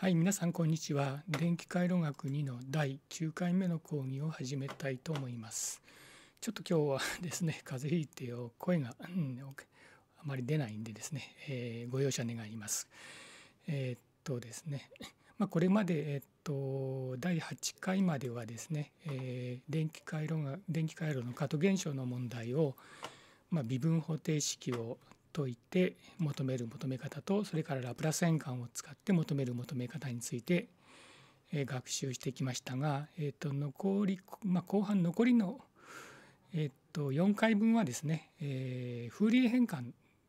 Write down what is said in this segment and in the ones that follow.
はい皆さんこんにちは電気回路学2の第9回目の講義を始めたいと思いますちょっと今日はですね 風邪ひいてよ声が、うん、あまり出ないんでですね、えー、ご容赦願いますえー、っとですね まあ、これまでえっと第8回まではですね、えー、電気回路が電気回路の過渡現象の問題をまあ、微分方程式をといて求める求め方とそれからラプラス変換を使って求める求め方について学習してきましたが、えー、と残り、まあ、後半残りの、えー、と4回分はですね、えー、フーリエ変換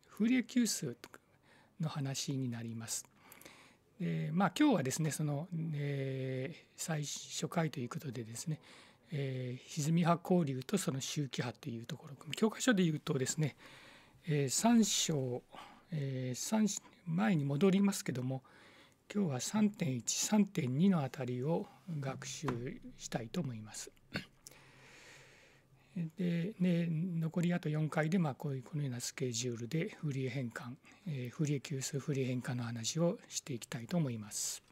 フーリエ級数の話になります。でまあ、今日はですねその、えー、最初回ということでですね、えー、歪み波交流とその周期波というところ教科書で言うとですねえー、3章、えー、前に戻りますけども今日は3.13.2のあたりを学習したいと思います。で、ね、残りあと4回で、まあ、こういうこのようなスケジュールでフリー変換、えー、フリー数フリー変換の話をしていきたいと思います。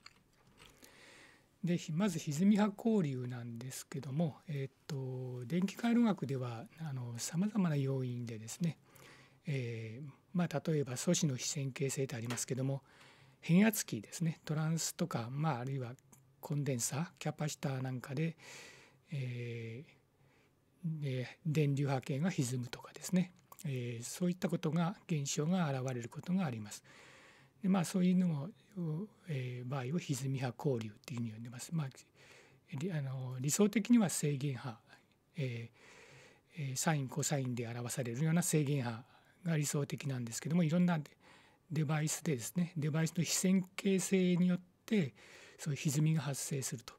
でまず歪み波交流なんですけども、えー、っと電気回路学ではさまざまな要因でですねえー、まあ、例えば素子の非線形性ってありますけども変圧器ですねトランスとか、まあ、あるいはコンデンサーキャパシターなんかで、えー、で電流波形が歪むとかですね、えー、そういったことが現象が現れることがあります。でまあ、そういうのを、えー、場合を歪み波交流っていうふうに呼んでます。まあ、あの理想的には制限波、えー、サインコサインで表されるような制限波が理想的なんですけどもいろんなデバイスでですねデバイスの非線形性によってそういう歪みが発生すると。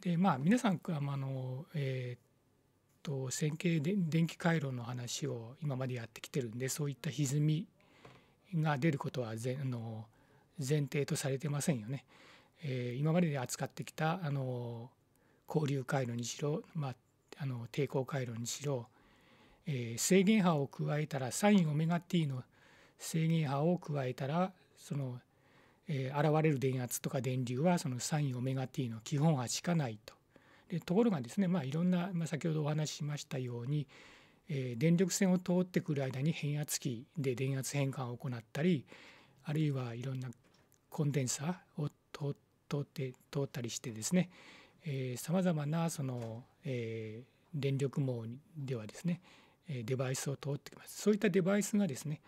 でまあ皆さんあの、えー、と線形で電気回路の話を今までやってきてるんでそういった歪みが出ることはぜあの前提とされてませんよね。えー、今までで扱ってきたあの交流回路にしろ、まあ、あの抵抗回路にしろえー、制限波を加えたらサインオメガ t の制限波を加えたらその、えー、現れる電圧とか電流はそのサインオメガ t の基本波しかないと。でところがですね、まあ、いろんな、まあ、先ほどお話ししましたように、えー、電力線を通ってくる間に変圧器で電圧変換を行ったりあるいはいろんなコンデンサーを通って通ったりしてですねさまざまなその、えー、電力網ではですね、デバイスを通ってきます。そういったデバイスがですね、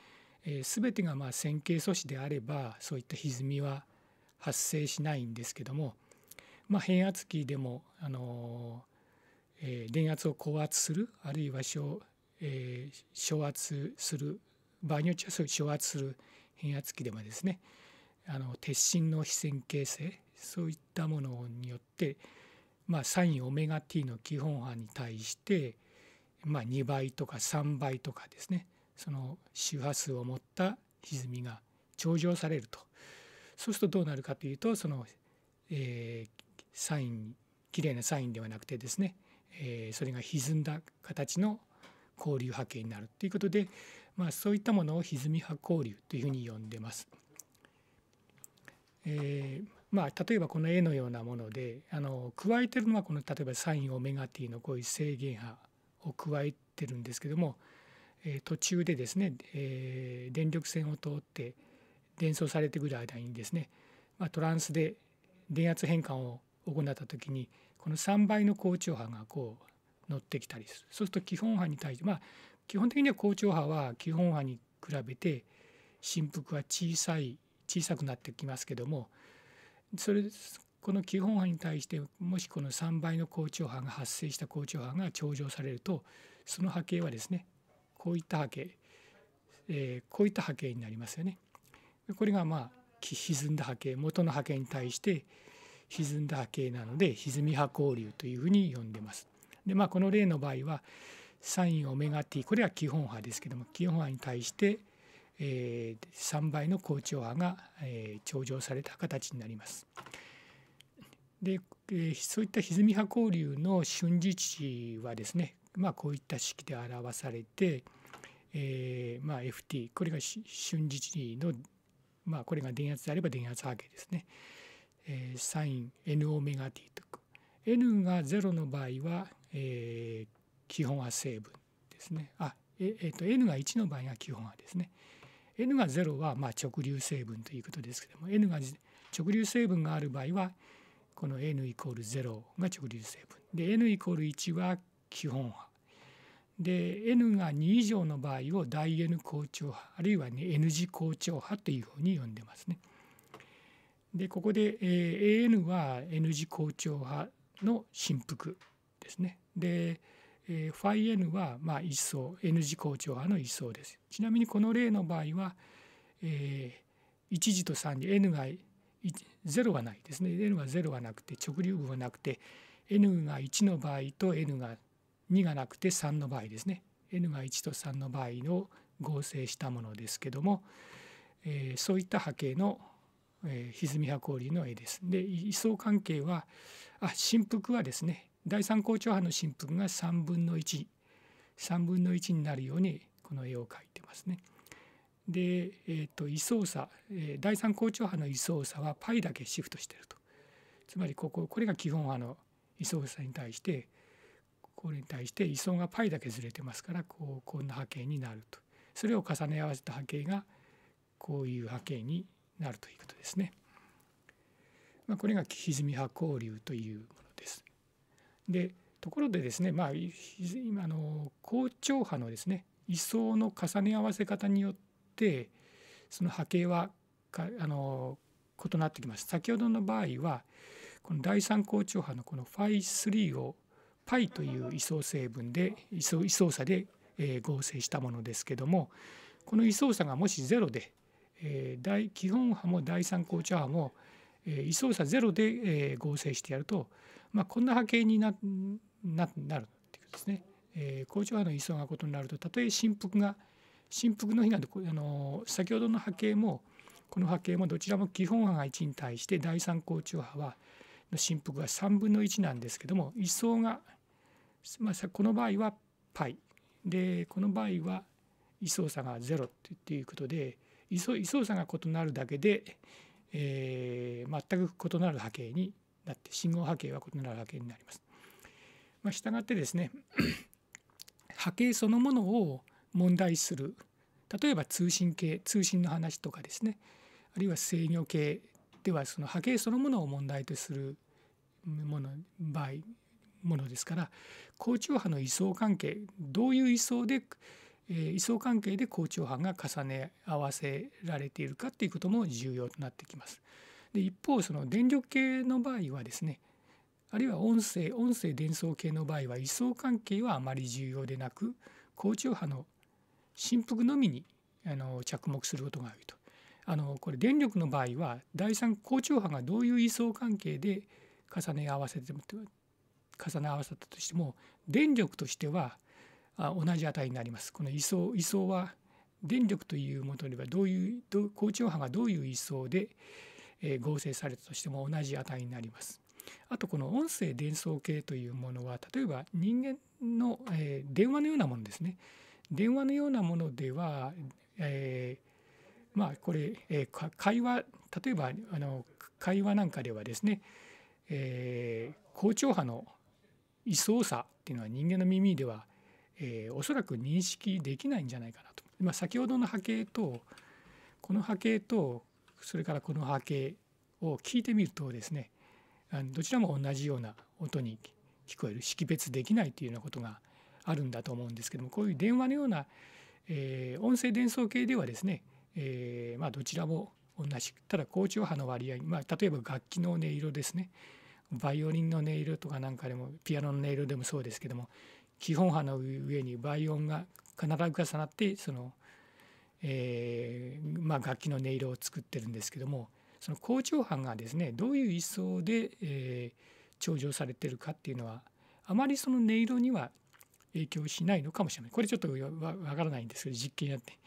全てがま線形素子であればそういった歪みは発生しないんですけども、まあ、変圧器でも、あのえー、電圧を高圧するあるいは小,、えー、小圧する場合によっては小圧する変圧器でもですねあの鉄心の非線形性そういったものによって、まあ、サインオメガ t の基本波に対してまあ、2倍とか3倍とかですねその周波数を持った歪みが頂上されるとそうするとどうなるかというとその、えー、サインきれいなサインではなくてですね、えー、それが歪んだ形の交流波形になるということで、まあ、そういったものを歪み波交流というふうに呼んでます。えーまあ、例えばこの絵のようなものであの加えてるのはこの例えばサインオメガ t のこういう制限波を加えてるんですけども、え途中でですね、え電力線を通って伝送されてくる間にですね、まトランスで電圧変換を行った時にこの3倍の高調波がこう乗ってきたりするそうすると基本波に対してまあ基本的には高調波は基本波に比べて振幅は小さい小さくなってきますけどもそれこの基本波に対してもしこの3倍の高潮波が発生した高潮波が頂上されるとその波形はですねこういった波形、えー、こういった波形になりますよね。これがまあ歪んだ波形元の波形に対して歪んだ波形なので歪み波交流というふうに呼んでます。でまあこの例の場合はサインオメガ t これは基本波ですけども基本波に対して、えー、3倍の高潮波が、えー、頂上された形になります。で、えそういった歪み波交流の瞬時値はですね、まあ、こういった式で表されて、えー、まあ、FT これが瞬時値の、まあ、これが電圧であれば電圧波形ですね、えー、サイン N オメガ T とか N が0の場合は、えー、基本は成分ですねあえ、えーと、N が1の場合が基本波ですね N が0はま直流成分ということですけども N が直流成分がある場合はこの n イコール0が直流成分で n イコール1は基本波で n が2以上の場合を大 n 好調波あるいは、ね、n 字好調波というふうに呼んでますね。でここで、えー、an は n 字好調波の振幅ですね。で、えー、ファイ n はまあ一層 n 字好調波の一層です。ちなみにこの例の場合は、えー、1時と3時 n が0はないですね n が0はなくて直流部はなくて n が1の場合と n が2がなくて3の場合ですね n が1と3の場合の合成したものですけども、えー、そういった波形の、えー、歪み波交流の絵です。で位相関係はあ振幅はですね第三高調波の振幅が3分の13分の1になるようにこの絵を描いてますね。で、えーと、位相差、え第三公調波の位相差は π だけシフトしてるとつまりこここれが基本波の位相差に対してこれに対して位相が π だけずれてますからこうこんな波形になるとそれを重ね合わせた波形がこういう波形になるということですね。まあ、これが歪み波交流というものです。でところでですね、まあ、今の高調波のですね位相の重ね合わせ方によってってその波形はあの異なってきます。先ほどの場合はこの第三高調波のこのファ φ3 を π という位相成分で位相位相差でえ合成したものですけどもこの位相差がもしゼロでえ基本波も第三高調波もえ位相差ゼロでえ合成してやると、まあ、こんな波形になななるっいうことですね。高調波の位相が異なるとたとえ振幅が振幅の比などあの先ほどの波形もこの波形もどちらも基本波が1に対して第三高中波はの振幅が3分の1なんですけども位相が、まあ、この場合は π でこの場合は位相差が0っていうことで位相差が異なるだけで、えー、全く異なる波形になって信号波形は異なる波形になります。まあ、したがってですね 波形そのものを問題する例えば通信系通信の話とかですねあるいは制御系ではその波形そのものを問題とするもの場合ものですから高調波の位相関係どういう位相で、えー、位相関係で高調波が重ね合わせられているかということも重要となってきます。で一方その電力系の場合はですねあるいは音声音声伝送系の場合は位相関係はあまり重要でなく高調波の振幅のみにあの着目することが多いと。あのこれ電力の場合は第三高調波がどういう位相関係で重ね合わせて重ね合わせたとしても電力としてはあ同じ値になります。この位相位相は電力というものではどういう高調波がどういう位相でえ合成されたとしても同じ値になります。あとこの音声伝送系というものは例えば人間のえ電話のようなものですね。電話のようなものでは、えー、まあこれ、えー、会話例えばあの会話なんかではですね、えー、高調波の位相差っていうのは人間の耳では、えー、おそらく認識できないんじゃないかなと。まあ、先ほどの波形とこの波形とそれからこの波形を聞いてみるとですねどちらも同じような音に聞こえる識別できないというようなことがあるんだと思うんですけどもこういう電話のような、えー、音声伝送系ではですね、えー、まあ、どちらも同じただ高調波の割合、まあ、例えば楽器の音色ですねバイオリンの音色とかなんかでもピアノの音色でもそうですけども基本波の上に倍音が必ず重なってその、えー、まあ、楽器の音色を作ってるんですけどもその高調波がですねどういう位相で、えー、上されてるかっていうのはあまりその音色には影響しないのかもしれないこれちょっとわからないんですけど実験やって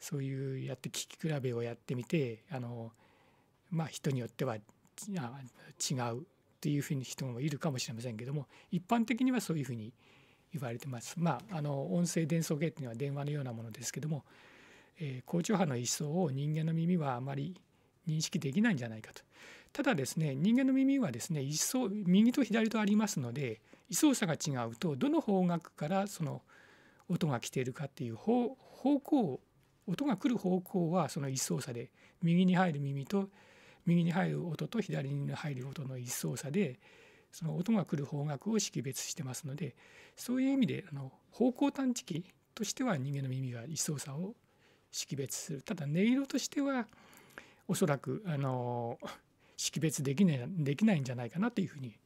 そういうやって聞き比べをやってみてあのまあ人によっては違うというふうに人もいるかもしれませんけども一般的にはそういうふうに言われてます。まあ、あの音声伝送系っていうのは電話のようなものですけども、えー、高波の一層を人間の耳はあまり認識できないんじゃないかと。ただですね人間の耳はですね一層右と左とありますので位相差が違うとどの方角からその音が来ているかっていう方向音が来る方向はその一相差で右に入る耳と右に入る音と左に入る音の一相差でその音が来る方角を識別してますのでそういう意味であの方向探知機としては人間の耳は一相差を識別するただ音色としてはおそらくあの識別でき,、ね、できないんじゃないかなというふうに、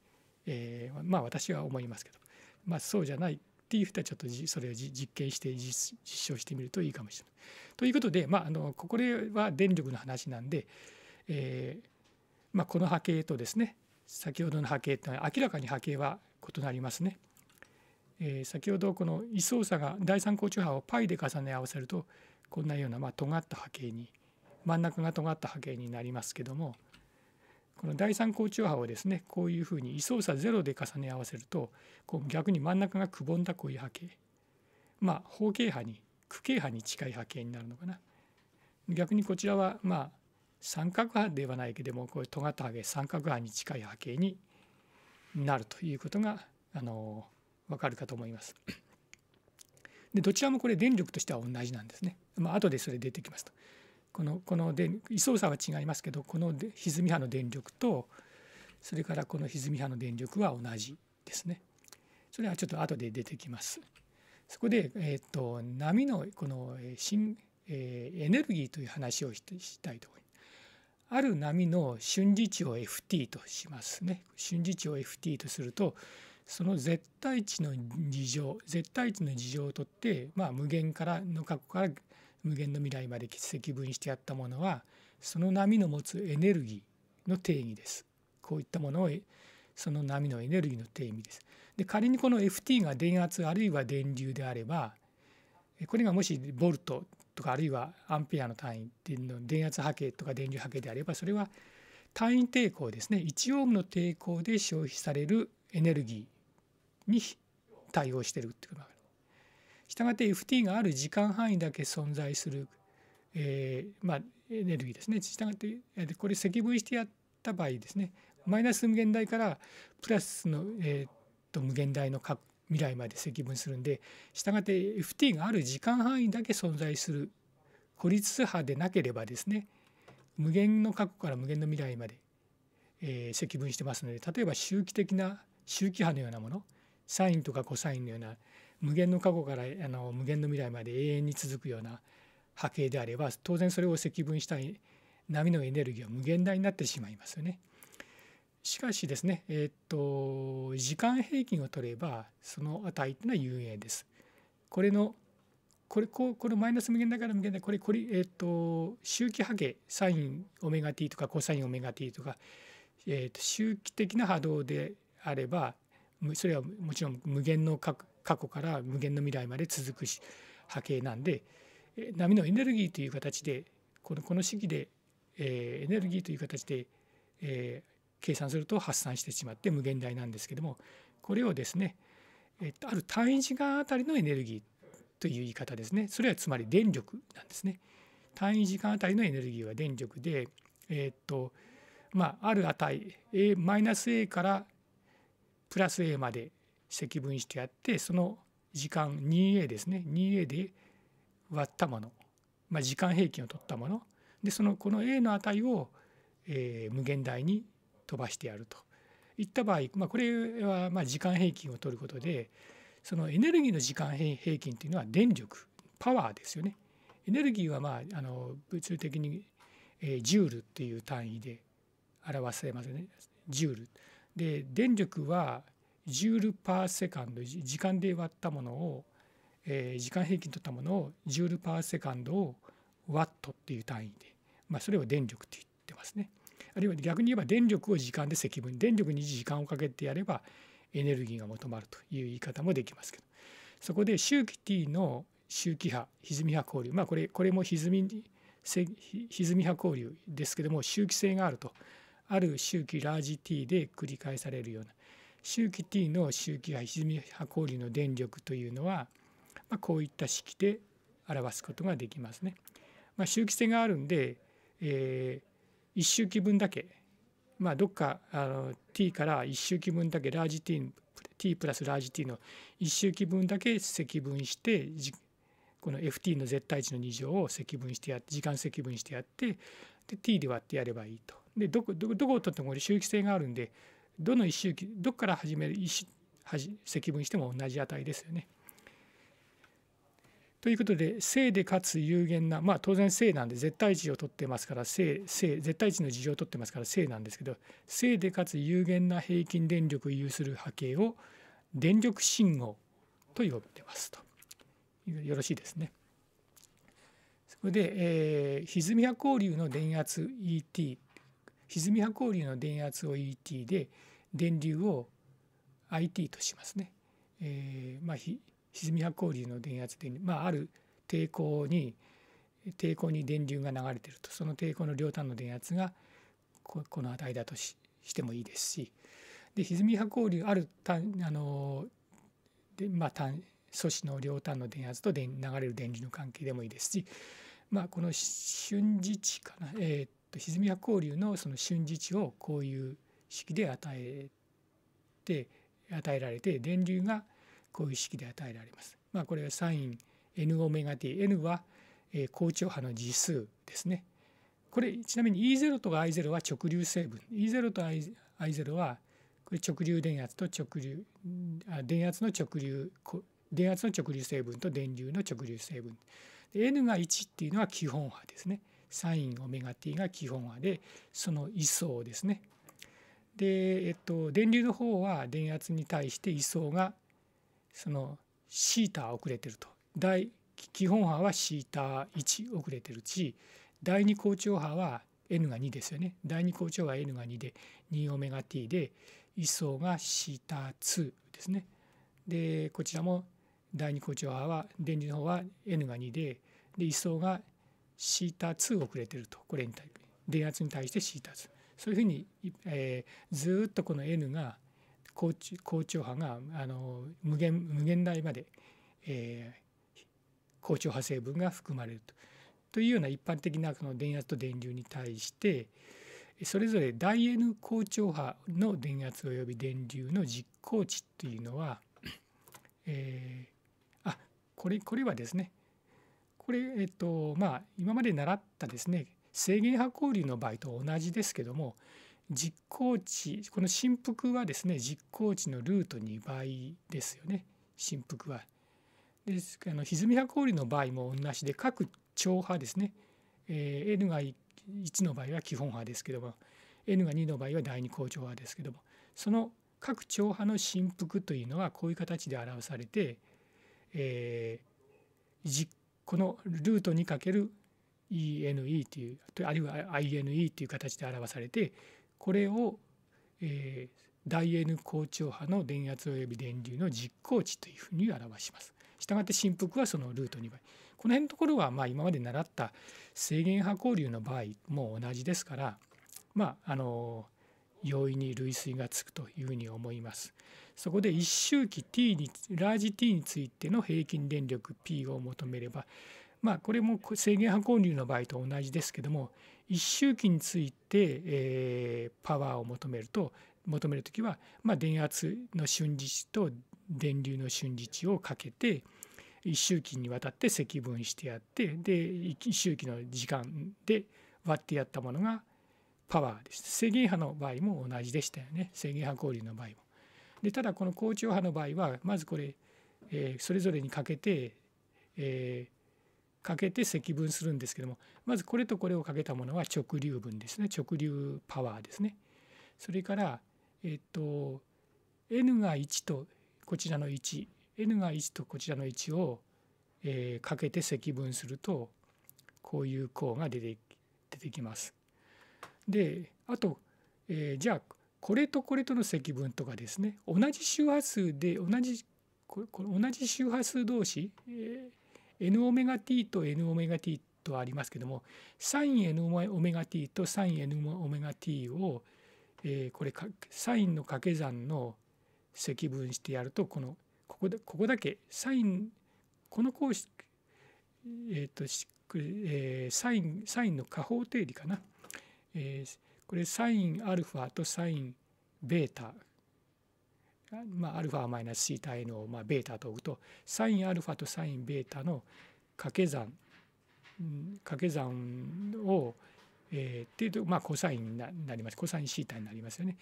えー、まあ私は思いますけど、まあ、そうじゃないっていう人はちょっとそれを実験して実証してみるといいかもしれない。ということで、まあ、あのこれは電力の話なんで、えーまあ、この波形とですね先ほどの波形というのは明らかに波形は異なりますね。えー、先ほどこの位相差が第三高中波を π で重ね合わせるとこんなようなまあ尖った波形に真ん中が尖った波形になりますけどもこの第三高中波をですねこういうふうに位相差ゼロで重ね合わせるとこう逆に真ん中がくぼんだこういう波形まあ方形波に区形波に近い波形になるのかな逆にこちらはまあ三角波ではないけれどもこういう尖った波形三角波に近い波形になるということがあの分かるかと思います。でどちらもこれ電力としては同じなんですね。まあ後でそれ出てきますと。このこので位相差は違いますけどこの歪み波の電力とそれからこの歪み波の電力は同じですね。それはちょっと後で出てきます。そこで、えーと、波のこの新、えー、エネルギーという話をしたいと思います。ある波の瞬時値を ft としますね。瞬時値を ft とするとその絶対値の事乗絶対値の事乗をとって、まあ、無限からの過去から無限の未来まで積分してやったものはその波の持つエネルギーの定義です。こういったものをその波のエネルギーの定義です。で仮にこの FT が電圧あるいは電流であればこれがもしボルトとかあるいはアンペアの単位っていうの電圧波形とか電流波形であればそれは単位抵抗ですね1オームの抵抗で消費されるエネルギーに対応してるっていうことがしたがって FT がある時間範囲だけ存在する、えー、まあ、エネルギーですねしたがってこれ積分してやった場合ですねマイナス無限大からプラスの、えー、っと無限大の各未来まで積分するんでしたがって FT がある時間範囲だけ存在する孤立波でなければですね無限の過去から無限の未来まで、えー、積分してますので例えば周期的な周期波のようなものサインとかコサインのような無限の過去からあの無限の未来まで永遠に続くような波形であれば当然それを積分したい波のエネルギーは無限大になってしまいますよね。しかしですね、えー、っと時間平均を取ればその値というのは有限です。これのこれここれマイナス無限だから無限大これこれえっ、と周期波形サインオメガ t とかコサインオメガ t とか、えー、と周期的な波動であればそれはもちろん無限の角過去から無限の未来まで続くし波形なんで波のエネルギーという形でこのこの式で、えー、エネルギーという形で、えー、計算すると発散してしまって無限大なんですけどもこれをですね、えっと、ある単位時間あたりのエネルギーという言い方ですねそれはつまり電力なんですね。単位時間あたりのエネルギーは電力で、えっとまあ、ある値 A-A からプラス A まで積分してやってその時間 2A ですね 2A で割ったもの、まあ、時間平均を取ったものでそのこの A の値を、えー、無限大に飛ばしてやるといった場合、まあ、これはまあ時間平均を取ることでそのエネルギーの時間平均というのは電力パワーですよね。エネルギーはまああの物理的に、えー、ジュールっていう単位で表せますよね。ジュールで電力はジュールパーセカンド時間で割ったものを、えー、時間平均取ったものをジュールパーセカンドをワットっていう単位で、まあ、それを電力って言ってますね。あるいは逆に言えば電力を時間で積分電力に時間をかけてやればエネルギーが求まるという言い方もできますけどそこで周期 t の周期波歪み波交流まあこれこれも歪み歪み波交流ですけども周期性があるとある周期ラージ t で繰り返されるような周期 t の周期波歪み波交流の電力というのは、まあ、こういった式で表すことができますね。まあ、周期性があるんで、えー、1周期分だけ、まあ、どっかあの t から1周期分だけラージ t, t プラスラージ t の1周期分だけ積分してこの ft の絶対値の2乗を積分してや時間積分してやってで t で割ってやればいいと。でどこどこを取っても周期性があるんでどの一周期どこから始める積分しても同じ値ですよね。ということで正でかつ有限なまあ当然正なんで絶対値を取ってますから正正絶対値の事情を取ってますから正なんですけど正でかつ有限な平均電力を有する波形を電力信号と呼んでますとよろしいですね。それで、えー、歪みや交流の電圧 ET 歪み波交流の電圧を ET で電流を IT としますね。えー、まあひ歪み波交流の電圧で、まあ、ある抵抗に抵抗に電流が流れてるとその抵抗の両端の電圧がこの値だとししてもいいですしで歪み波交流ある単あので、まあ、単素子の両端の電圧と電流れる電流の関係でもいいですし、まあ、この瞬時値かな、えー、歪みや交流のその瞬時値をこういう式で与えて与えられて電流がこういう式で与えられます。まあ、これはサイン n オメガ t n は高調波の次数ですね。これちなみに E0 と I0 は直流成分 E0 と I0 はこれ直流電圧と直流あ電圧の直流電圧の直流成分と電流の直流成分 N が1っていうのは基本波ですねサインオメガ t が基本波でその位相ですね。で、えっと、電流の方は電圧に対して位相がそのシータ遅れてると第基本波はシータ1遅れてるし第2高調波は n が2ですよね第2高調波 n が2で2ガ t で位相がシータ2ですね。でこちらも第2高調波は電流の方は n が2でで位相がシータ2をくれてるとこれに対電圧に対してシータ2そういうふうに、えー、ずっとこの N が高調波があの無限無限大まで、えー、高調波成分が含まれるとというような一般的なこの電圧と電流に対してそれぞれ大 N 高調波の電圧および電流の実行値というのは、えー、あこれこれはですねこれ、えっとまあ、今まで習ったですね制限波交流の場合と同じですけども実行値この振幅はですね実行値のルート2倍ですよね振幅は。ですあの歪み波交流の場合も同じで各超波ですね、えー、N が1の場合は基本波ですけども N が2の場合は第2高調波ですけどもその各超波の振幅というのはこういう形で表されて、えー、実このルートにかける ENE というあるいは INE という形で表されてこれを、えー、大 N 高調波の電圧よび電流の実行値というふうに表します。したがって振幅はそのルート2倍。この辺のところはまあ今まで習った制限波交流の場合も同じですから、まあ、あの容易に類推がつくというふうに思います。そこで一周期 T にラージ T についての平均電力 P を求めればまあこれも制限波交流の場合と同じですけども一周期について、えー、パワーを求めると求める時は、まあ、電圧の瞬時値と電流の瞬時値をかけて一周期にわたって積分してやってで一周期の時間で割ってやったものがパワーです。制限波の場合も同じでしたよね。制限波交流の場合も。でただこの高調波の場合はまずこれ、えー、それぞれにかけて、えー、かけて積分するんですけどもまずこれとこれをかけたものは直流分ですね直流パワーですね。それからえっと n が1とこちらの 1n が1とこちらの1を、えー、かけて積分するとこういう項が出て出てきます。であと、えー、じゃあこれとこれとの積分とかですね同じ周波数で同じこれ同じ周波数同士、えー、n オメガ t と n オメガ t とありますけども s i n n オメガ t と s i n n オメガ t を、えー、これか sin の掛け算の積分してやるとこのここでここだけ sin この公式えっ、ー、とえー、サインサインの下方定理かな、えー、これサインアルファとサインベータまあ、アルファマイナスシータ n のまあ、ベータと置くとサインアルファとサインベータの掛け算掛け算を、えっていうと、まあ、コサインになりますコサインシータになりますよね。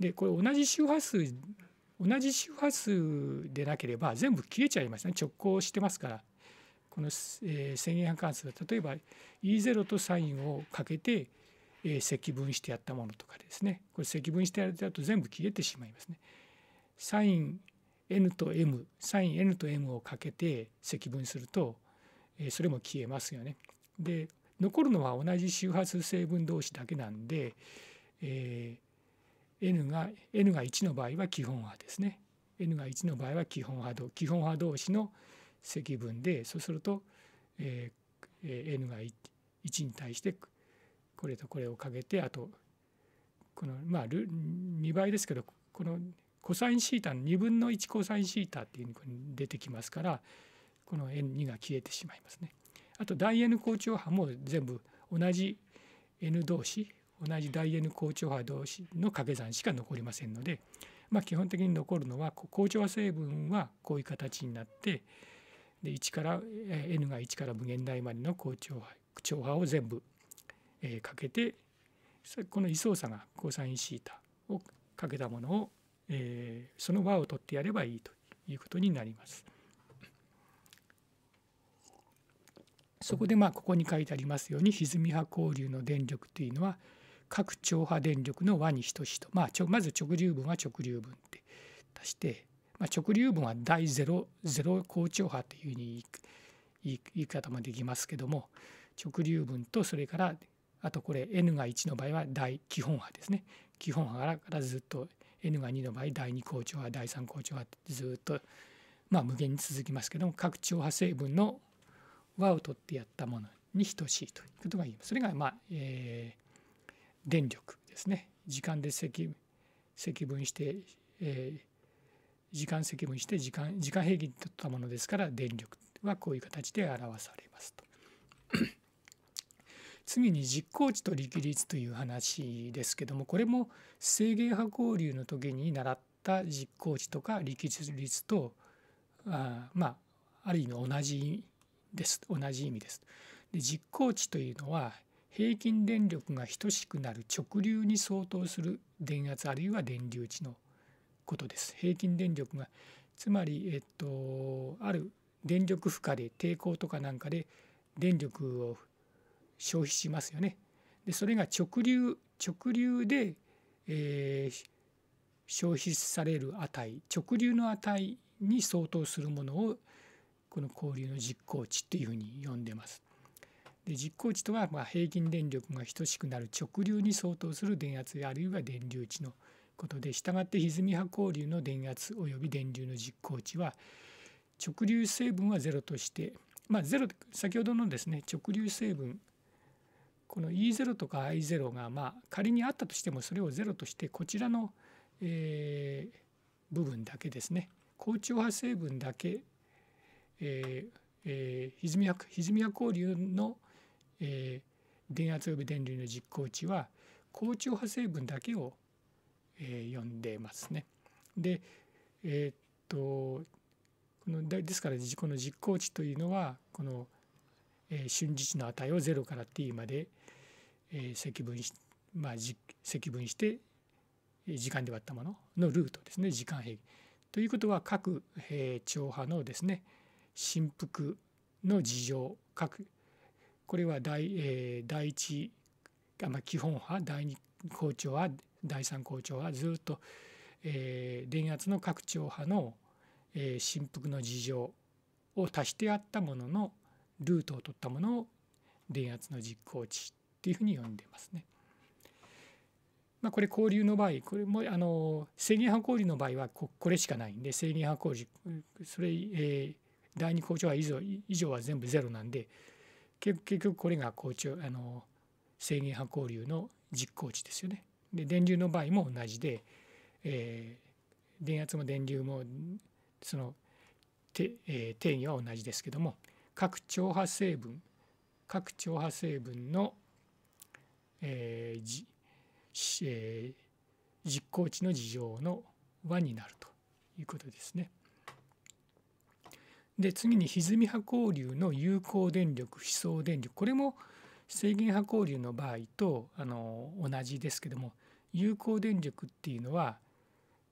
でこれ同じ周波数同じ周波数でなければ全部切れちゃいますね直行してますからこの、えー、1 4関数例えば E0 とサインをかけてえ積分してやったものとかですねこれ積分してやると全部消えてしまいますね。サイン n と m サイン n と m をかけて積分すると、えそれも消えますよね。で残るのは同じ周波数成分同士だけなんで、えー、n が n が1の場合は基本波ですね。n が1の場合は基本波基本波同士の積分でそうすると、えー、n が 1, 1に対してこれとこれをかけてあとこのまあ2倍ですけどこのコサインシータの2分の1コサインシータっていうふうに出てきますからこの円2が消えてしまいますね。あと大 N 高調波も全部同じ N 同士同じ大 N 高調波同士の掛け算しか残りませんので、まあ、基本的に残るのは高調波成分はこういう形になってで1から N が1から無限大までの高調波を全部えかけてこの位相差が cosθ をかけたものを、えその和を取ってやればいいということになります。そこでまあここに書いてありますように歪み波交流の電力というのは各超波電力の和に等しいと、まあ、ちょまず直流分は直流分って足して、まあ、直流分は第0高調波というふうに言い言い方もできますけども直流分とそれからあとこれ n が1の場合は大基本波ですね基本波からずっと n が2の場合第2高調波第3高調波ってずっとまあ無限に続きますけども各調波成分の和を取ってやったものに等しいということが言えますそれがまあ、えー、電力ですね時間で積積分して、えー、時間積分して時間時間平均とったものですから電力はこういう形で表されますと。次に実行値と力率という話ですけどもこれも制限波交流の時に習った実行値とか力率とあまあある意味同じです同じ意味です。で実行値というのは平均電力が等しくなる直流に相当する電圧あるいは電流値のことです。平均電力がつまり、えっと、ある電力負荷で抵抗とかなんかで電力を消費しますよね。でそれが直流直流で、えー、消費される値直流の値に相当するものをこの交流の実行値っていうふうに呼んでます。で実行値とはま平均電力が等しくなる直流に相当する電圧あるいは電流値のことでしたがって歪み波交流の電圧及び電流の実行値は直流成分は0としてまあ0先ほどのですね直流成分この E0 とか I0 がまあ仮にあったとしてもそれを0としてこちらの、えー、部分だけですね高調波成分だけ、えーえー、歪みや歪みや交流の、えー、電圧及び電流の実行値は高調波成分だけを、えー、呼んでますね。で、えー、っとこのですからこの実行値というのはこの、え瞬時値の値を0から t まで、えー、積分し、まあ、積分して時間で割ったもののルートですね時間平均。ということは各長波のですね振幅の事情各これは第,、えー、第あ、まあ、基本波第二校長波第三校長波ずっと、えー、電圧の各長波の、えー、振幅の事情を足してあったもののルートを取ったものを電圧の実行値っていうふうに呼んでますね。まあ、これ交流の場合これもあの制限派交流の場合はここれしかないんで制限派交流それ、えー、第二校長は以上以上は全部ゼロなんで結局これが校長あの制限派交流の実行値ですよね。で電流の場合も同じで、えー、電圧も電流もそのて、えー、定義は同じですけども各超波成分各超波成分のえーじえー、実行地の事情の和になるということですね。で次に歪み波交流の有効電力思想電力これも制限波交流の場合とあの同じですけども有効電力っていうのは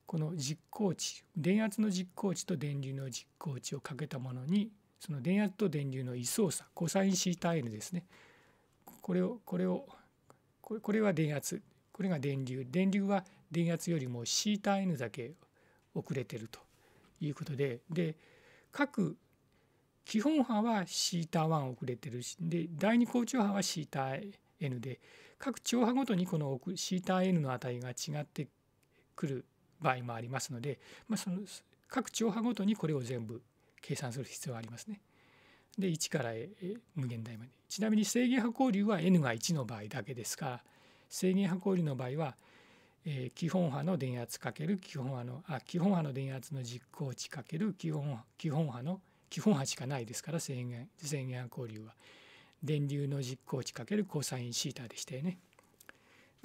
この実行値電圧の実行値と電流の実行値をかけたものにその電圧と電流の位相差コサイン θ ですねこれをこれを、これは電圧これが電流電流は電圧よりも θn だけ遅れてるということでで各基本波は θ1 遅れてるしで第2高調波は θn で各調波ごとにこの θn の値が違ってくる場合もありますので、まあ、その各調波ごとにこれを全部計算する必要がありますね。で1から無限大まで。ちなみに制限波交流は N が1の場合だけですら制限波交流の場合は、えー、基本波の電圧かける基本波のあ基本波の電圧の実行値る基本基本波の基本波しかないですから制限制限波交流は電流の実行値るコサインシータでしたよね。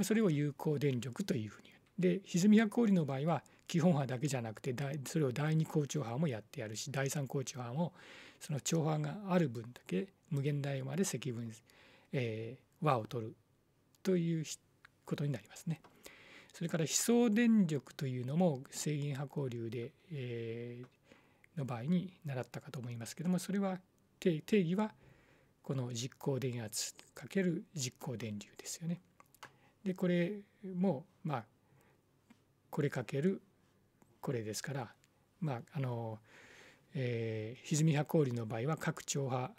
それを有効電力というふうにで歪み波交流の場合は基本波だけじゃなくてそれを第2高潮波もやってやるし第3高潮波もその長波がある分だけ無限大まで積分、えー、和を取るということになりますね。それから非相電力というのも制限波交流で、えー、の場合に習ったかと思いますけどもそれは定義はこの実行電圧×実行電流ですよね。でこれもまあこれかけるこれですから、まああのえー、歪み波氷の場合は各長派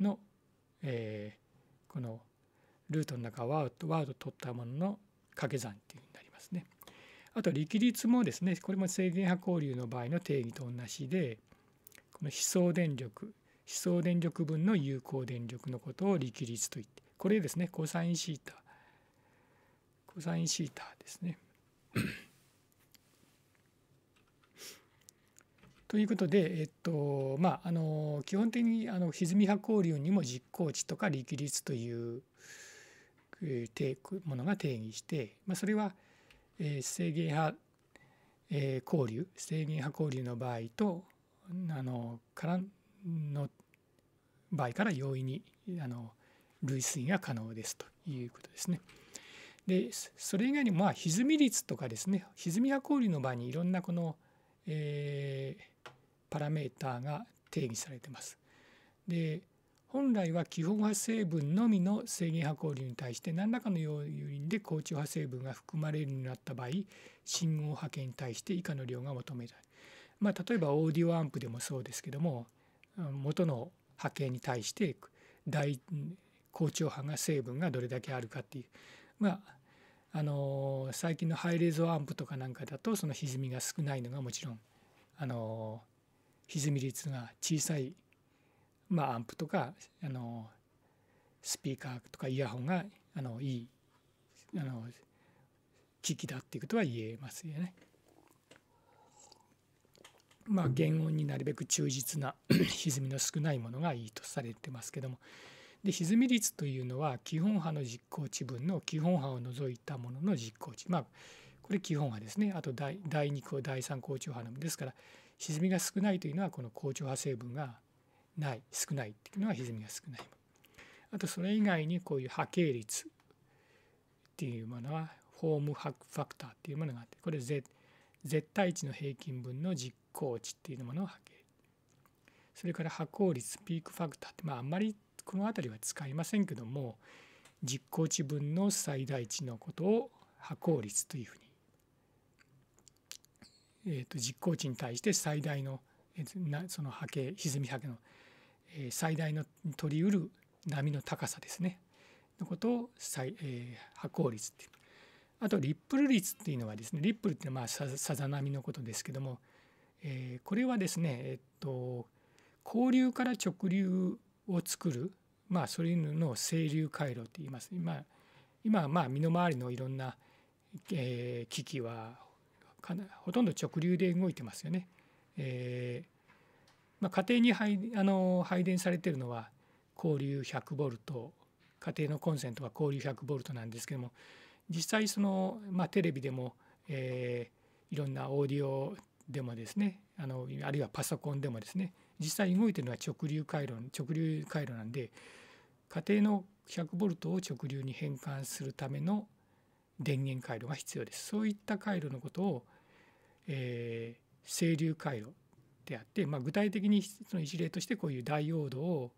の、えー、このルートの中ワードワード取ったものの掛け算というふうになりますね。あと力率もですねこれも制限波交流の場合の定義と同じでこの思相電力思相電力分の有効電力のことを力率と言ってこれですねコサインシータコサインシータですね。ということで、えっとまあ、あの基本的にあの歪み波交流にも実行値とか力率というものが定義して、まあ、それは、えー、制限波、えー、交流制限波交流の場合とあのからの場合から容易にあの類推が可能ですということですね。でそれ以外にもまあ歪み率とかですね歪み波交流の場合にいろんなこの、えー、パラメータが定義されています。で本来は基本派成分のみの制限波交流に対して何らかの要因で高中波成分が含まれるようになった場合信号波形に対して以下の量が求められる。まあ、例えばオーディオアンプでもそうですけども元の波形に対して大高調波が成分がどれだけあるかっていうまああの最近のハイレゾアンプとかなんかだとその歪みが少ないのがもちろんあの歪み率が小さい、まあ、アンプとかあのスピーカーとかイヤホンがあのいいあの機器だっていうことは言えますよね。まあ、原音になるべく忠実な歪 みの少ないものがいいとされてますけどもで歪み率というのは基本波の実行値分の基本波を除いたものの実行値まあこれ基本波ですねあと第第2項第3項中波のですから歪みが少ないというのはこの好調波成分がない少ないっていうのは歪みが少ないあとそれ以外にこういう波形率っていうものはホームファクターっていうものがあってこれ絶対値の平均分の実行値っていうものを波形それから波効率ピークファクターってまああんまりこの辺りは使いませんけども実行値分の最大値のことを波効率というふうにえー、と実行値に対して最大のその波形歪み波形の最大の取りうる波の高さですねのことを最、えー、波高率っていうあとリップル率っていうのはですねリップルっていうのはまあさざ波のことですけども、えー、これはですねえっと交流から直流を作るまあそれの整清流回路って言います今今まあ身の回りのいろんな、えー、機器はかなほとんど直流で動いてますよね。えーまあ、家庭に配あの配電されてるのは交流1 0 0ボルト家庭のコンセントは交流1 0 0ボルトなんですけども実際その、まあ、テレビでも、えー、いろんなオーディオでもですねあのあるいはパソコンでもですね実際動いてるのは直流回路直流回路なんで家庭の1 0 0ボルトを直流に変換するための電源回路が必要ですそういった回路のことをえー、清流回路であって、まあ、具体的にその一例としてこういうダイオードを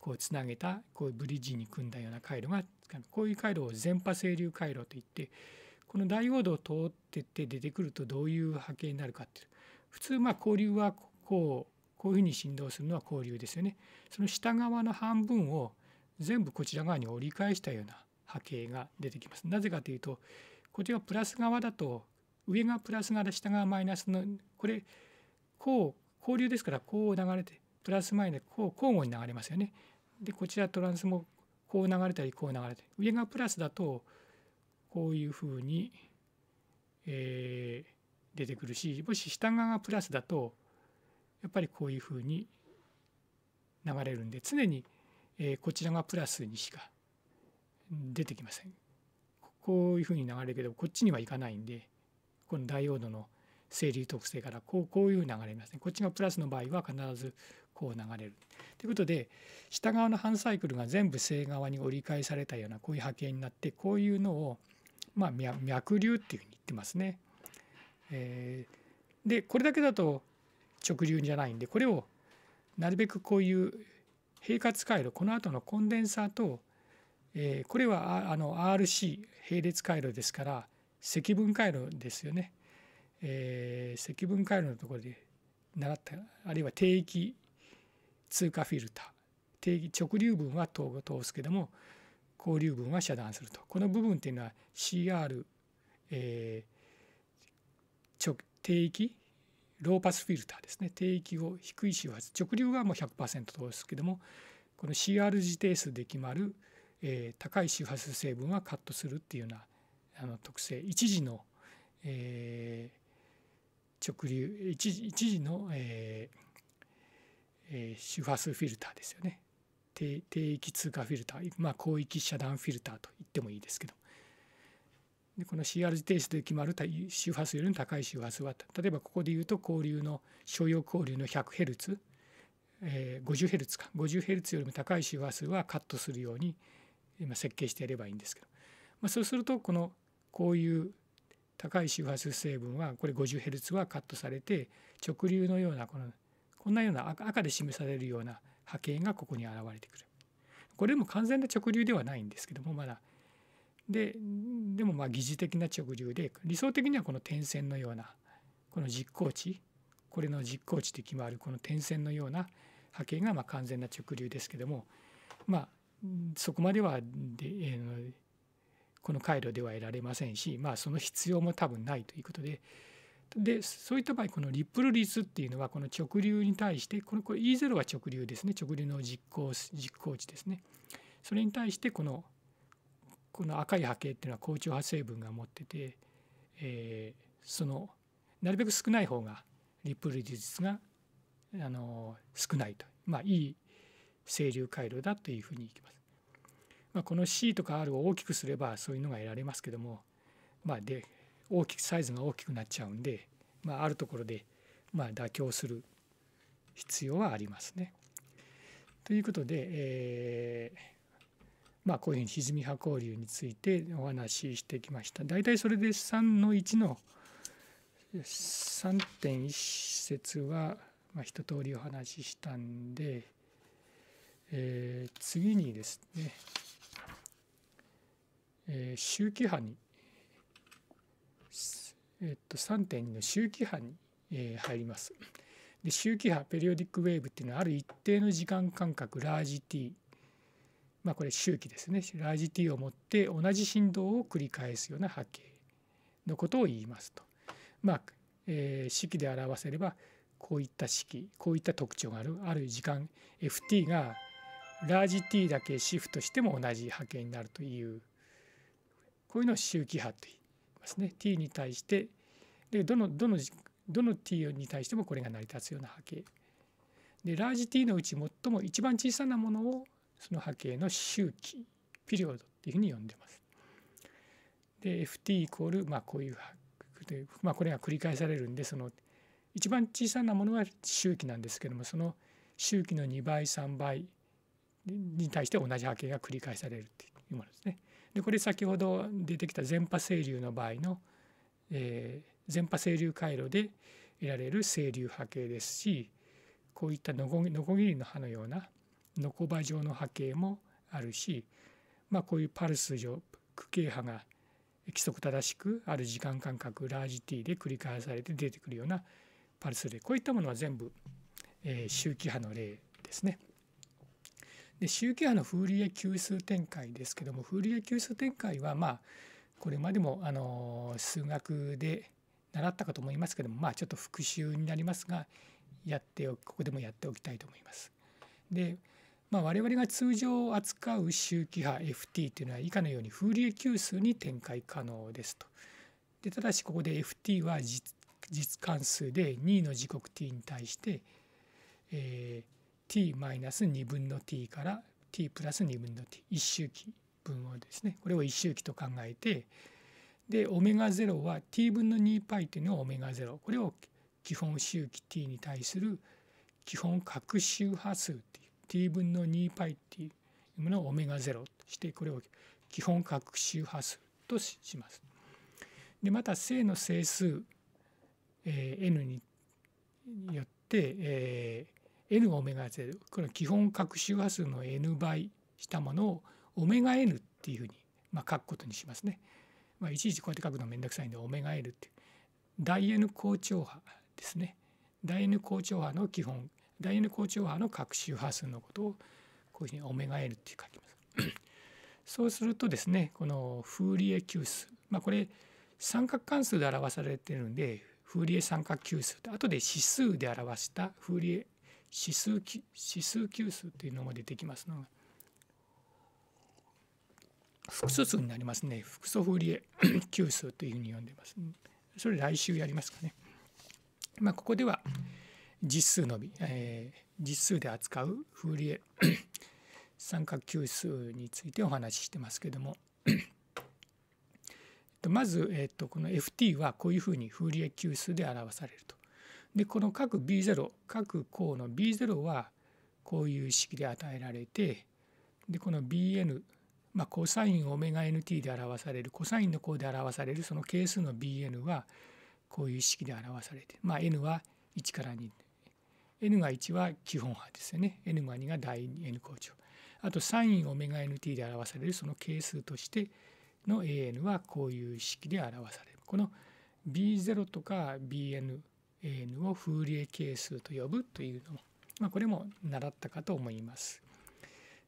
こうつなげたこういうブリッジに組んだような回路がこういう回路を全波清流回路といってこのダイオードを通ってって出てくるとどういう波形になるかっていう普通まあ交流はこうこういうふうに振動するのは交流ですよね。その下側の半分を全部こちら側に折り返したような波形が出てきます。なぜかというとこちらプラス側だと上がプラスなら下がマイナスのこれこう交流ですからこう流れてプラスマイナスこう交互に流れますよね。でこちらトランスもこう流れたりこう流れて上がプラスだとこういうふうに、えー、出てくるしもし下側がプラスだとやっぱりこういうふうに流れるんで常に、えー、こちらがプラスにしか出てきません。こういうふうに流れるけどこっちにはいかないんで。このダイオードの整理特性からこうこういう流れますねこっちがプラスの場合は必ずこう流れる。ということで下側の半サイクルが全部正側に折り返されたようなこういう波形になってこういうのを、まあ、脈流っていうふうに言ってますね。えー、でこれだけだと直流じゃないんでこれをなるべくこういう平滑回路この後のコンデンサーと、えー、これはあの RC 並列回路ですから積分回路ですよね、えー、積分回路のところで習ったあるいは定域通過フィルター定域直流分は通すけども交流分は遮断するとこの部分っていうのは CR、えー、直定域ローパスフィルターですね低域を低い周波数直流はもう100%通すけどもこの CR 自定数で決まる、えー、高い周波数成分はカットするっていうようなあの特性一時の、えー、直流一時一時の、えーえー、周波数フィルターですよね低域通過フィルター、まあ、広域遮断フィルターと言ってもいいですけどでこの CRG 定数で決まる周波数よりも高い周波数は例えばここで言うと交流の商用交流の 100Hz え 50Hz か 50Hz よりも高い周波数はカットするように今設計してやればいいんですけど、まあ、そうするとこのこういう高い周波数成分はこれ 50Hz はカットされて直流のようなこのこんなような赤で示されるような波形がここに現れてくる。これも完全な直流ではないんですけどもまだででもまあ疑似的な直流で理想的にはこの点線のようなこの実行値これの実行値で決まるこの点線のような波形がま完全な直流ですけどもまあそこまではで、えー、この回路では得られませんし、まあ、その必要も多分ないということででそういった場合このリップル率っていうのはこの直流に対してこのこれ E0 は直流ですね直流の実行実行値ですねそれに対してこのこの赤い波形っていうのは高調波成分が持ってて、えそのなるべく少ない方がリップル率があの少ないと、まあ、いい整流回路だというふうにいきます。まあ、この C とか R を大きくすればそういうのが得られますけども、まあ、で大きくサイズが大きくなっちゃうんで、まあ、あるところでま妥協する必要はありますね。ということで、えー、まあ、こういうふうに歪み波交流についてお話ししてきました。大体それで3の1の3.1節は、まあ、一通りお話ししたんで、えー、次にですねえー、周期波に、えっと3.2の周期波に、えー、入ります。で周期波ペリオディックウェーブっていうのはある一定の時間間隔ラージ T まあこれ周期ですねラージ T をもって同じ振動を繰り返すような波形のことを言いますと。まあ、えー、式で表せればこういった式こういった特徴があるある時間 FT がラージ T だけシフトしても同じ波形になるというこういうのを周期波と言いますね t に対してでどのどのどの t に対してもこれが成り立つような波形でラージ t のうち最も一番小さなものをその波形の周期ピリオドっていうふうに呼んでます。で ft イコールまあこういうまあこれが繰り返されるんでその一番小さなものは周期なんですけどもその周期の2倍3倍に対して同じ波形が繰り返されるっていうものですね。でこれ先ほど出てきた全波整流の場合の、えー、全波整流回路で得られる整流波形ですしこういったのこぎりの刃のようなのこ刃状の波形もあるし、まあ、こういうパルス状区形波が規則正しくある時間間隔ラージ T で繰り返されて出てくるようなパルス例こういったものは全部、えー、周期波の例ですね。で宗教派のーリエ級数展開ですけどもフーリエ級数展開はまあこれまでもあの数学で習ったかと思いますけどもまあちょっと復習になりますがやっておここでもやっておきたいと思います。でまあ、我々が通常扱う周期波 FT というのは以下のようにフーリエ級数に展開可能ですと。でただしここで FT は実関数で2の時刻 t に対して、えー、t-2 分の t から t プラス2分の t1 周期分をですねこれを1周期と考えてでオメガ0は t 分の 2π というのはオメガ0これを基本周期 t に対する基本各周波数っていう t 分の 2π っていうものをオメガ0としてこれを基本各周波数とします。でまた正の整数、えー、n によって、えー N オメガ Z これは基本各周波数の N 倍したものをオメガ N っていうふうにまあ書くことにしますね。まあ、いちいちこうやって書くのめんどくさいんでオメガ N って大 N 高調波ですね。大 N 高調波の基本大 N 高調波の各周波数のことをこういうふうにオメガ N って書きます。そうするとですねこのフーリエ級数まあこれ三角関数で表されてるんでフーリエ三角級数と後で指数で表したフーリエ指数指数級数というのも出てきますのが複素数になりますね複素フリエ級数というふうに呼んでます、それ来週やりますかねまあここでは実数のみ、えー、実数で扱うフーリエ三角級数についてお話ししてますけどもまず、えー、とこの FT はこういうふうにフーリエ級数で表されるとでこの各 B0 各項の B0 はこういう式で与えられてでこの Bn まあ、コサインオメガ nt で表されるコサインの項で表されるその係数の bn はこういう式で表されて、まあ、n は1から 2n が1は基本波ですよね n が2が第 n 項長あとサインオメガ nt で表されるその係数としての an はこういう式で表されるこの b0 とか bn N を風流係数と呼ぶというのも、まあ、これも習ったかと思います。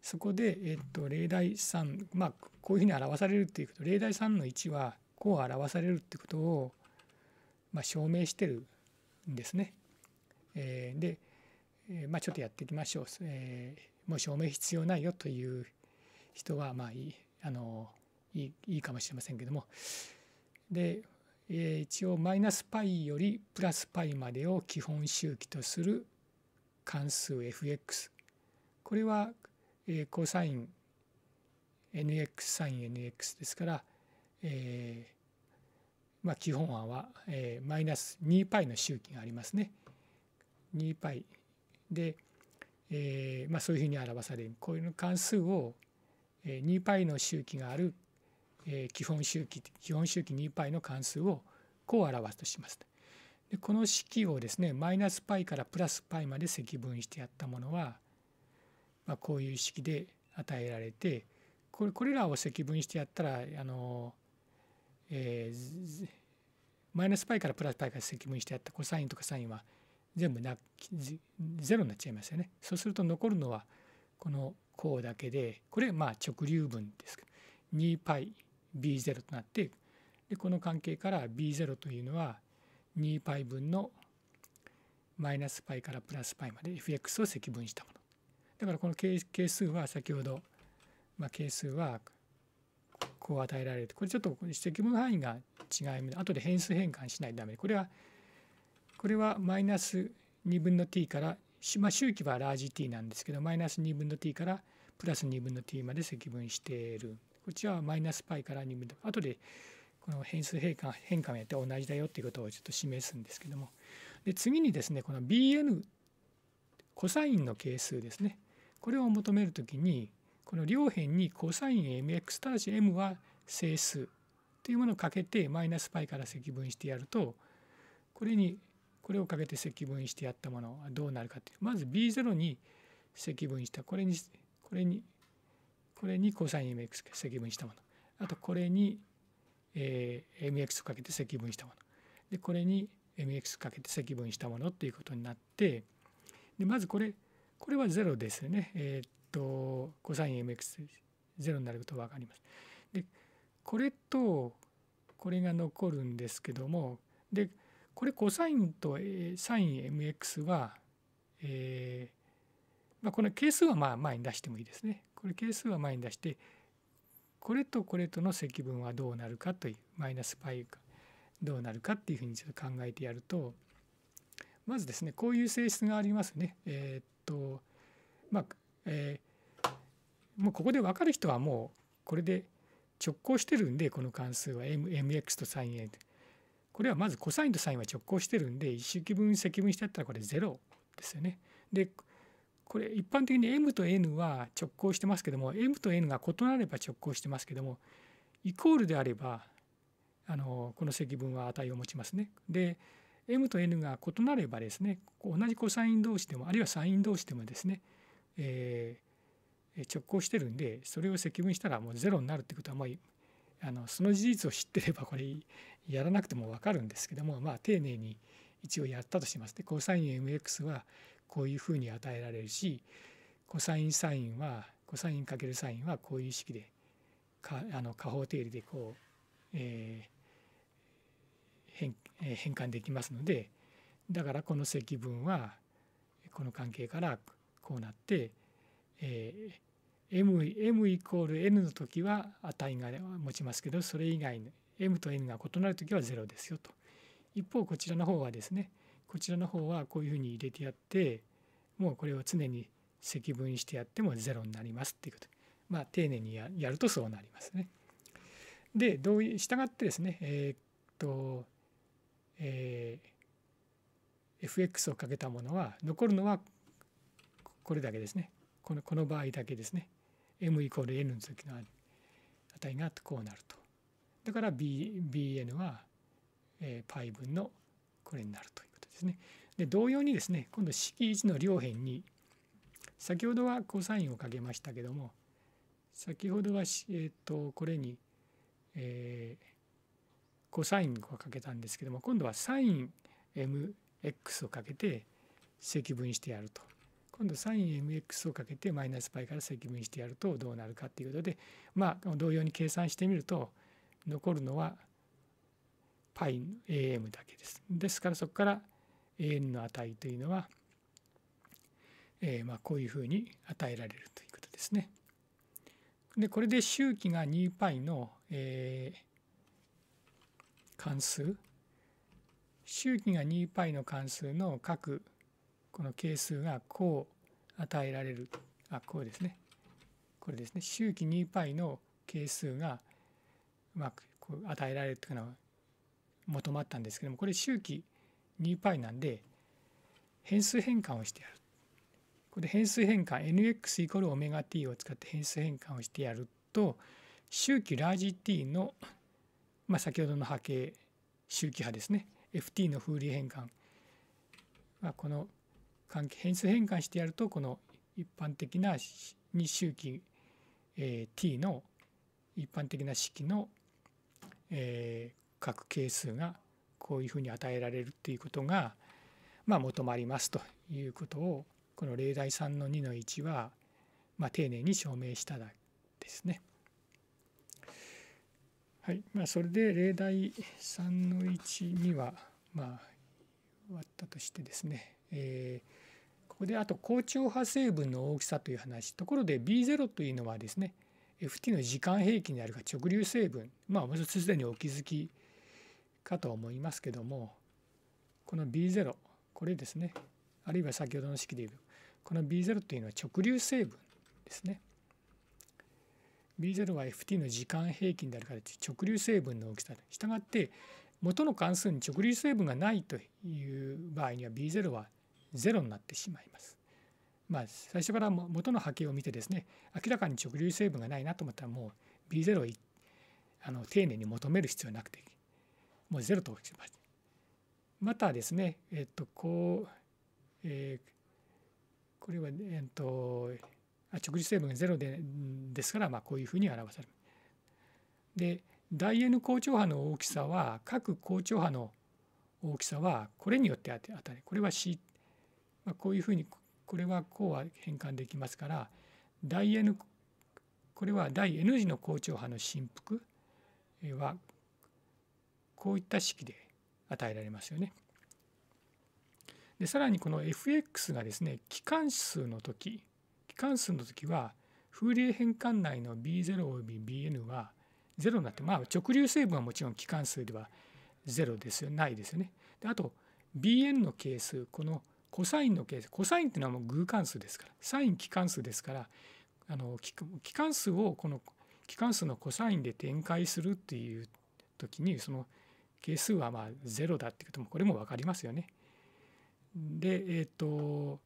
そこで、えっと、例題3、まあ、こういうふうに表されるっていうこと例題3の1はこう表されるってことを、まあ、証明してるんですね。えー、で、えー、まあ、ちょっとやっていきましょう、えー、もう証明必要ないよという人はまあいいあのいいいいかもしれませんけどもでえ一応マイナス π よりプラス π までを基本周期とする関数 f(x) これは、えコサイン nx サイン nx ですから、えまあ、基本案は、えマイナス 2π の周期がありますね。2π で、えまあ、そういうふうに表されるこういう関数を 2π の周期があるえ基本周期基本周期 2π の関数をこう表すとします。でこの式をですねマイナス π からプラス π まで積分してやったものは、まあ、こういう式で与えられてこれこれらを積分してやったらあの、えー、マイナス π からプラス π から積分してやったコサインとかサインは全部なゼロになっちゃいますよね。そうすると残るのはこの項だけでこれまあ直流分ですけど 2π B0 となってでこの関係から B0 というのは 2π 分のマイナス π からプラス π まで fx を積分したものだからこの係数は先ほど、まあ、係数はこう与えられてこれちょっと積分範囲が違い目で後で変数変換しないとダメでこれはこれはマイナス2分の t から、まあ、周期はラージ t なんですけどマイナス2分の t からプラス2分の t まで積分している。こっちはマイナス π から2分の後でこの変数変換変換をやって同じだよっていうことをちょっと示すんですけどもで次にですねこの bn コサインの係数ですねこれを求めるときにこの両辺にコサイン mx ただし m は整数というものをかけてマイナス π から積分してやるとこれにこれをかけて積分してやったものはどうなるかというまず b0 に積分したこれにこれにこれに cosmx 積分したものあとこれに、えー、mx かけて積分したものでこれに mx かけて積分したものっていうことになってでまずこれこれは0ですねえー、っと cosmx0 になることわかります。でこれとこれが残るんですけどもでこれコサインと、えー、サイン mx は、えーまあ、この係数はまあ前に出してもいいですね。これ係数は前に出してこれとこれとの積分はどうなるかというマイナス π がどうなるかっていうふうにちょっと考えてやるとまずですねこういう性質がありますね。えー、っとまあ、えー、もうここで分かる人はもうこれで直行してるんでこの関数は M mx と sin これはまずコサインとサインは直行してるんで一式分積分してやったらこれ0ですよね。でこれ一般的に M と N は直行してますけども M と N が異なれば直行してますけどもイコールであればあのこの積分は値を持ちますね。で M と N が異なればですね同じコサイン同士でもあるいはサイン同士でもですね、えー、直行してるんでそれを積分したらもう0になるってことはもうあのその事実を知ってればこれやらなくても分かるんですけどもまあ丁寧に一応やったとしますね。コサイン MX はこういうふうに与えられるしコサインサインはコサインかけるサインはこういう式でかあの下方定理でこう、えー、変変換できますのでだからこの積分はこの関係からこうなって、えー、m, m イコール n の時は値が持ちますけどそれ以外の m と n が異なる時は0ですよと。一方こちらの方はですねこちらの方はこういうふうに入れてやってもうこれを常に積分してやっても0になりますっていうことまあ丁寧にやるとそうなりますね。で同意従ってですねえー、っと、えー、fx をかけたものは残るのはこれだけですねこのこの場合だけですね m イコール n の時の値がこうなるとだから、B、bn は、え π 分のこれになるとですね。で同様にですね今度式1の両辺に先ほどはコサインをかけましたけども先ほどはえっ、ー、とこれに、えー、コサインをかけたんですけども今度はサイン mx をかけて積分してやると。今度サイン mx をかけてマイナス π から積分してやるとどうなるかっていうことでまあ同様に計算してみると残るのは πam だけです。ですからそこから永遠の値というのは、えー、まあこういうふうに与えられるということですね。でこれで周期が 2π の、えー、関数周期が 2π の関数の各この係数がこう与えられるあこうですねこれですね周期 2π の係数がうまくこう与えられるというのは求まったんですけどもこれ周期 2π なんで変数変換をしてやる。ここで変数変換 nx イコールオメガ t を使って変数変換をしてやると周期ラージ t の、まあ、先ほどの波形周期波ですね ft の風流変換、まあ、この関係変数変換してやるとこの一般的な2周期、えー、t の一般的な式の、えー、各係数がこういうふうに与えられるっていうことが、まあ、求まりますということをこの例題3の2の1は、まあ、丁寧に証明したですね。はいまあ、それで例題3の1には、まあ、終わったとしてですね、えー、ここであと高調波成分の大きさという話ところで B0 というのはですね FT の時間平均であるか直流成分まあすでにお気づきかと思いますけどもこの B0 これですねあるいは先ほどの式で言うこの B0 というのは直流成分ですね。B0 は ft の時間平均であるから直流成分の大きさしたがって元の関数に直流成分がないという場合には B0 は0になってしまいます。まあ、最初から元の波形を見てですね明らかに直流成分がないなと思ったらもう B0 をあの丁寧に求める必要はなくてもうゼロとまた。またですね、えっと、こう、えー、これは、えっと、直立成分がゼロでですから、まあ、こういうふうに表される。で、大 N 高調波の大きさは、各高調波の大きさは、これによって当たり、これは C、まあ、こういうふうに、これはこうは変換できますから、大 N これは大 N 次の高調波の振幅はこういった式で与えられますよね。でさらにこの fx がですね期間数の時期間数の時は風鈴変換内の b0 および bn は0になってまあ直流成分はもちろん期間数では0ですよないですよね。であと bn の係数このコサインの係数コサインっていうのはもう偶関数ですからサイン期間数ですからあの期間数をこの期間数のコサインで展開するっていう時にその係数はまあゼロだっていうこともこれも分かりますよね。で、えっ、ー、と、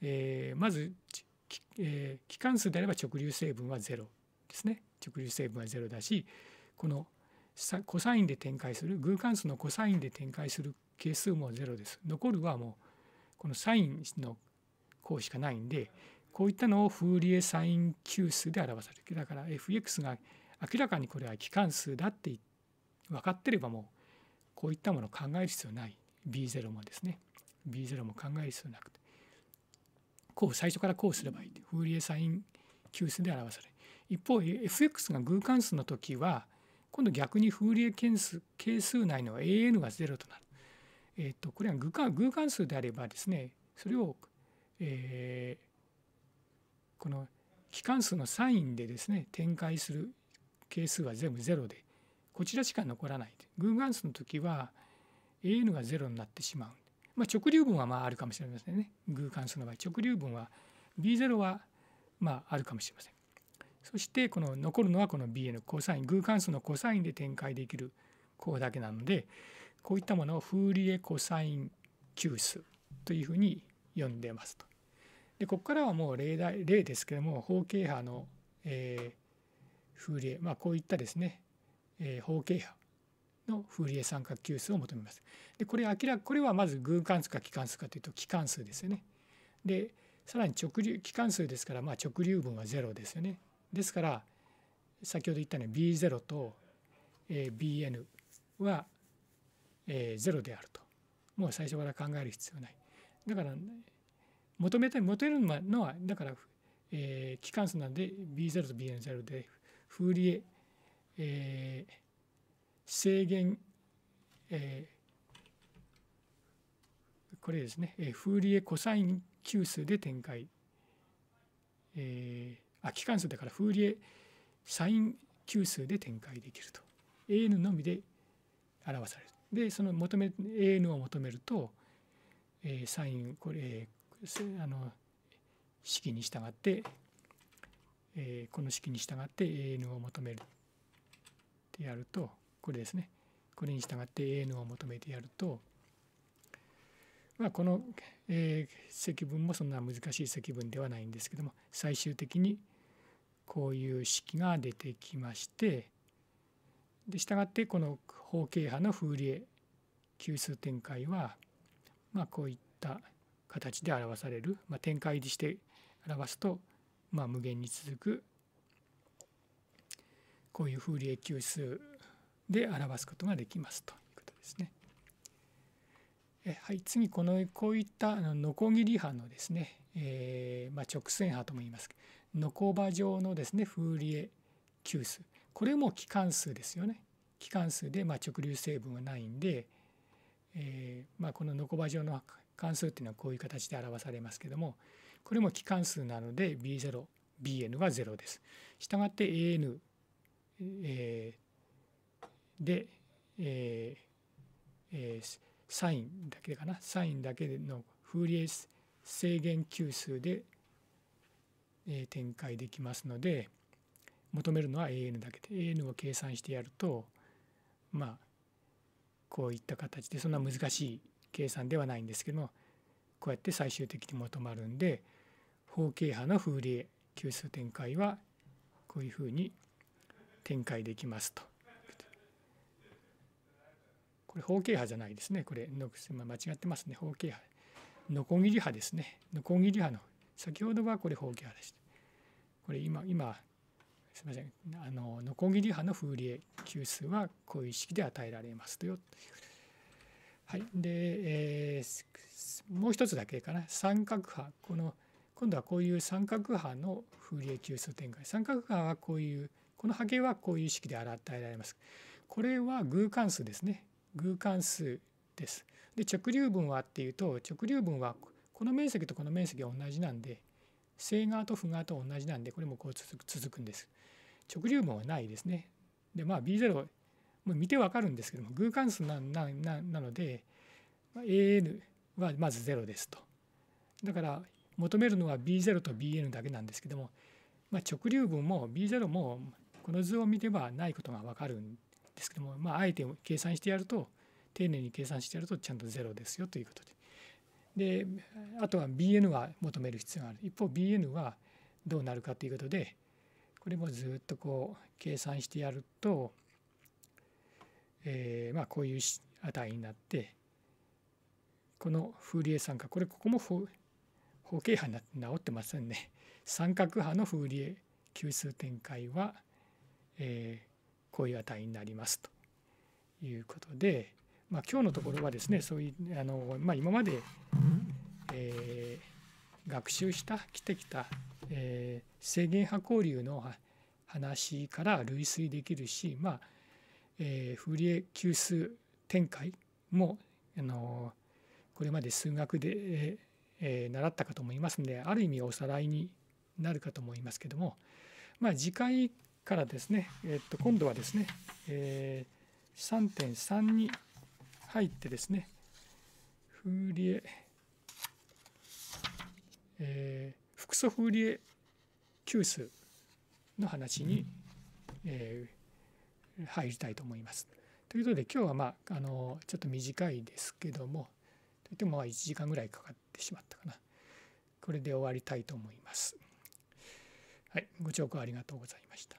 えー、まず、えー、機関数であれば直流成分はゼロですね。直流成分はゼロだし、このコサインで展開する偶関数のコサインで展開する係数もゼロです。残るはもうこのサインの項しかないんでこういったのをフーリエサイン級数で表される。だから fx が明らかにこれは機関数だって分かってればもうこういったものを考える必要ない B0 もですね B0 も考える必要なくてこう最初からこうすればいいってフーリエサイン級数で表され一方 fx が偶関数の時は今度逆にフーリエ係数係数内の an が0となる、えー、とこれは偶関偶関数であればですねそれを、えー、この機関数のサインでですね展開する係数は全部0でこちらしか残らない。グーガの時は AN が0になってしまう。まあ、直流分はまああるかもしれませんね。偶関数の場合、直流分は B0 はまああるかもしれません。そしてこの残るのはこの BN コサイン、偶関数のコサインで展開できる項だけなので、こういったものをフーリエコサイン級数というふうに呼んでますと。で、ここからはもう例題例ですけども、方形波の、えー、フーリエ、まあこういったですね、えー、方形波のフーリエ三角級数を求めます。でこれ明らこれはまず偶関数か奇関数かというと奇関数ですよね。でさらに直流奇関数ですから、まあ、直流分は0ですよね。ですから先ほど言ったように B0 と、えー、BN は、えー、0であると。もう最初から考える必要ない。だから求めて求めるのはだから、えー、奇関数なんで B0 と BN0 でフーリエえー、制限、えー、これですね、えー、フーリエコサイン級数で展開、えー、あ機関数だからフーリエサイン級数で展開できると AN のみで表されるでその求め AN を求めると、えー、サインこれ、えー、あの式に従って、えー、この式に従って AN を求めるてやるとこれですねこれに従って AN を求めてやると、まあ、この、えー、積分もそんな難しい積分ではないんですけども最終的にこういう式が出てきましてで従ってこの方形波のフーリエ級数展開は、まあ、こういった形で表される、まあ、展開にして表すと、まあ、無限に続くこういう風利益給数で表すことができますということですね。えはい、次このこういったあのノコギリ派のですね、えー、まあ、直線派とも言いますけどノコバ状のですね風利益給数これも機関数ですよね。機関数で、まあ、直流成分はないんで、えー、まあ、このノコバ状の関数っていうのはこういう形で表されますけどもこれも機関数なので B0BN が0です。したがって AN えー、で、えーえー、サインだけかなサインだけのフーリエ制限級数で、えー、展開できますので求めるのは AN だけで AN を計算してやるとまあこういった形でそんな難しい計算ではないんですけどもこうやって最終的に求まるんで方形波のフーリエ級数展開はこういうふうに展開できますと。これ方形派じゃないですね。これ、間違ってますね。方形派。ノコギリ派ですね。ノコギリ派の。先ほどはこれ方形派でした。これ今、今、すみません。あの、ノコギリ派のフーリエ級数はこういう式で与えられますとよ。はい。で、えー、もう一つだけかな。三角派。この、今度はこういう三角派のフーリエ級数展開。三角派はこういうこの波形はこういう式で与えられます。これは偶関数ですね。偶関数です。で直流分はっていうと直流分はこの面積とこの面積は同じなんで正側と負側と同じなんでこれもこう続くんです。直流分はないですね。でまあ B0 もう見てわかるんですけども偶関数ななななので AN はまず0ですと。だから求めるのは B0 と BN だけなんですけども、まあ、直流分も B0 もこの図を見ればないことが分かるんですけども、まあ、あえて計算してやると丁寧に計算してやるとちゃんと0ですよということでであとは BN は求める必要がある一方 BN はどうなるかということでこれもずっとこう計算してやると、えー、まあこういう値になってこのフーリエ酸化これここも方形波になって治ってませんね三角波のフーリエ級数展開はえー、こういう値になりますということで、まあ、今日のところはですねそういうあの、まあ、今まで、えー、学習した来てきた、えー、制限波交流の話から類推できるし、まあえー、フリエ級数展開もあのこれまで数学で、ええー、習ったかと思いますのである意味おさらいになるかと思いますけども、まあ、次回からですね、えっと、今度はですね、えー、3.3に入ってですね、フーリエ、えー、複素フーリエ級数の話に、えー、入りたいと思います。ということで今日はまああのちょっと短いですけどもといってもまあ1時間ぐらいかかってしまったかなこれで終わりたいと思います。はい、ご聴講ありがとうございました。